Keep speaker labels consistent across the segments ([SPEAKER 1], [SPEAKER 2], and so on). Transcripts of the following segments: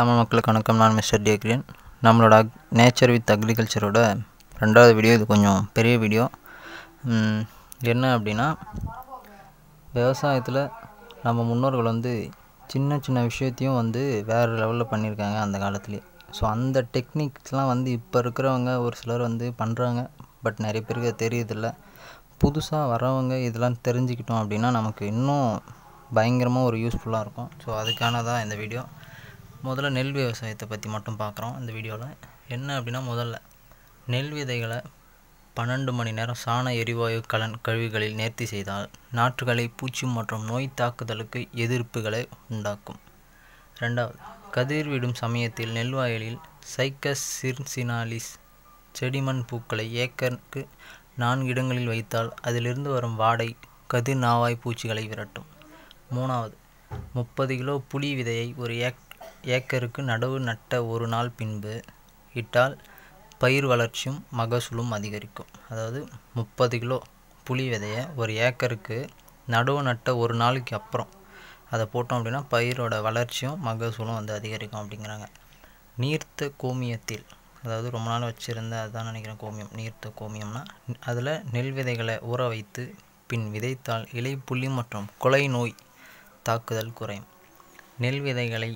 [SPEAKER 1] தமிழ் மக்களுக்கு வணக்கம் நான் மிஸ்டர் டேக்ரியன் நம்மளோட அக் நேச்சர் வித் அக்ரிகல்ச்சரோட ரெண்டாவது வீடியோ இது கொஞ்சம் பெரிய வீடியோ என்ன அப்படின்னா விவசாயத்தில் நம்ம முன்னோர்கள் வந்து சின்ன சின்ன விஷயத்தையும் வந்து வேறு லெவலில் பண்ணியிருக்காங்க அந்த காலத்துலேயே ஸோ அந்த டெக்னிக்ஸ்லாம் வந்து இப்போ இருக்கிறவங்க ஒரு சிலர் வந்து பண்ணுறாங்க பட் நிறைய பேருக்கு தெரியுதில்ல புதுசாக வரவங்க இதெல்லாம் தெரிஞ்சுக்கிட்டோம் அப்படின்னா நமக்கு இன்னும் பயங்கரமாக ஒரு யூஸ்ஃபுல்லாக இருக்கும் ஸோ அதுக்கான தான் இந்த வீடியோ முதல்ல நெல் விவசாயத்தை பற்றி மட்டும் பார்க்குறோம் இந்த வீடியோவில் என்ன அப்படின்னா முதல்ல நெல் விதைகளை பன்னெண்டு மணி நேரம் சாண எரிவாயு கலன் கழிவுகளில் நேர்த்தி செய்தால் நாற்றுகளை பூச்சி மற்றும் நோய் தாக்குதலுக்கு எதிர்ப்புகளை உண்டாக்கும் ரெண்டாவது கதிர்விடும் சமயத்தில் நெல் வயலில் சைக்கஸ் சிர்சினாலிஸ் செடிமண் பூக்களை ஏக்கருக்கு நான்கு இடங்களில் வைத்தால் அதிலிருந்து வரும் வாடை கதிர் நாவாய் பூச்சிகளை விரட்டும் மூணாவது முப்பது கிலோ புளி விதையை ஒரு ஏக் ஏக்கருக்கு நடவு நட்ட ஒரு நாள் பின்பு இட்டால் பயிர் வளர்ச்சியும் மகசூலும் அதிகரிக்கும் அதாவது முப்பது கிலோ புளி விதையை ஒரு ஏக்கருக்கு நடவு நட்ட ஒரு நாளுக்கு அப்புறம் அதை போட்டோம் அப்படின்னா பயிரோட வளர்ச்சியும் மகசூலும் வந்து அதிகரிக்கும் அப்படிங்கிறாங்க நீர்த்த கோமியத்தில் அதாவது ரொம்ப நாள் வச்சுருந்த அதுதான் நினைக்கிறேன் கோமியம் நீர்த்த கோமியம்னா அதில் நெல் விதைகளை ஊற வைத்து பின் விதைத்தால் இலை புள்ளி மற்றும் கொலை நோய் தாக்குதல் குறையும் நெல் விதைகளை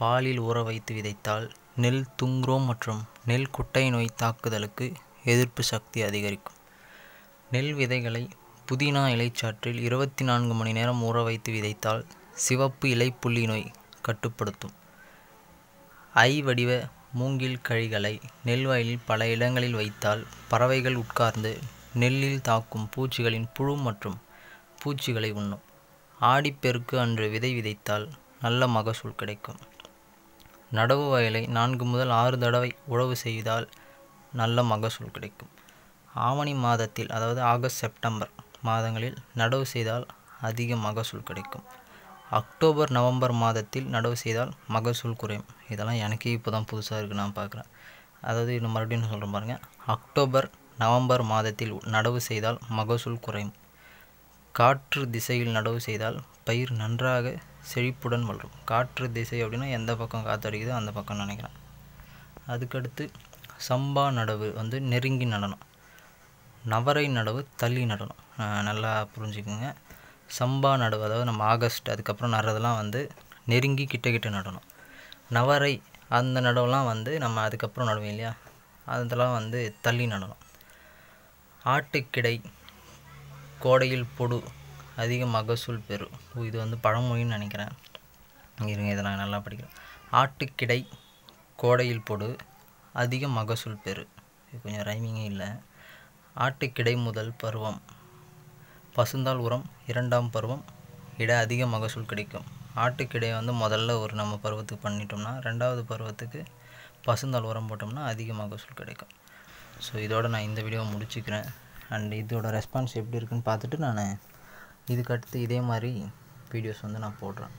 [SPEAKER 1] பாலில் ஊற வைத்து விதைத்தால் நெல் துங்குரோம் மற்றும் நெல் குட்டை நோய் தாக்குதலுக்கு எதிர்ப்பு சக்தி அதிகரிக்கும் நெல் விதைகளை புதினா இலைச்சாற்றில் இருபத்தி நான்கு மணி நேரம் ஊற வைத்து விதைத்தால் சிவப்பு இலைப்புள்ளி நோய் கட்டுப்படுத்தும் ஐ வடிவ மூங்கில் கழிகளை நெல் வயலில் பல இடங்களில் வைத்தால் பறவைகள் உட்கார்ந்து நெல்லில் தாக்கும் பூச்சிகளின் புழு மற்றும் பூச்சிகளை உண்ணும் ஆடிப்பெருக்கு அன்று விதை விதைத்தால் நல்ல மகசூல் கிடைக்கும் நடவு வயலை நான்கு முதல் ஆறு தடவை உழவு செய்தால் நல்ல மகசூல் கிடைக்கும் ஆவணி மாதத்தில் அதாவது ஆகஸ்ட் செப்டம்பர் மாதங்களில் நடவு செய்தால் அதிக மகசூல் கிடைக்கும் அக்டோபர் நவம்பர் மாதத்தில் நடவு செய்தால் மகசூல் குறையும் இதெல்லாம் எனக்கே இப்போ தான் புதுசாக இருக்குது நான் பார்க்குறேன் அதாவது இன்னும் மறுபடியும் சொல்கிறேன் பாருங்கள் அக்டோபர் நவம்பர் மாதத்தில் நடவு செய்தால் மகசூல் குறையும் காற்று திசையில் நடவு செய்தால் பயிர் நன்றாக செழிப்புடன் வளரும் காற்று திசை அப்படின்னா எந்த பக்கம் காற்று அடிக்குதோ அந்த பக்கம் நினைக்கிறேன் அதுக்கடுத்து சம்பா நடவு வந்து நெருங்கி நடனம் நவரை நடவு தள்ளி நடணும் நல்லா புரிஞ்சுக்குங்க சம்பா நடவு அதாவது நம்ம ஆகஸ்ட் அதுக்கப்புறம் நடுறதெல்லாம் வந்து நெருங்கி கிட்ட கிட்ட நடணும் நவரை அந்த நடவுலாம் வந்து நம்ம அதுக்கப்புறம் நடுவோம் இல்லையா அதெல்லாம் வந்து தள்ளி நடணும் ஆட்டுக்கிடை கோடையில் பொடு அதிக மகசூல் பெறும் இது வந்து பழமொழின்னு நினைக்கிறேன் இருங்க இதை நான் நல்லா படிக்கிறேன் ஆட்டுக்கிடை கோடையில் போடு அதிக மகசூல் பெறு கொஞ்சம் ரைமிங்கே இல்லை ஆட்டுக்கிடை முதல் பருவம் பசுந்தால் உரம் இரண்டாம் பருவம் இட அதிக மகசூல் கிடைக்கும் ஆட்டுக்கிடையை வந்து முதல்ல ஒரு நம்ம பருவத்துக்கு பண்ணிட்டோம்னா ரெண்டாவது பருவத்துக்கு பசுந்தால் உரம் போட்டோம்னா அதிக மகசூல் கிடைக்கும் ஸோ இதோடு நான் இந்த வீடியோவை முடிச்சுக்கிறேன் அண்ட் இதோட ரெஸ்பான்ஸ் எப்படி இருக்குன்னு பார்த்துட்டு நான் இதுக்கடுத்து இதே மாதிரி வீடியோஸ் வந்து நான் போடுறேன்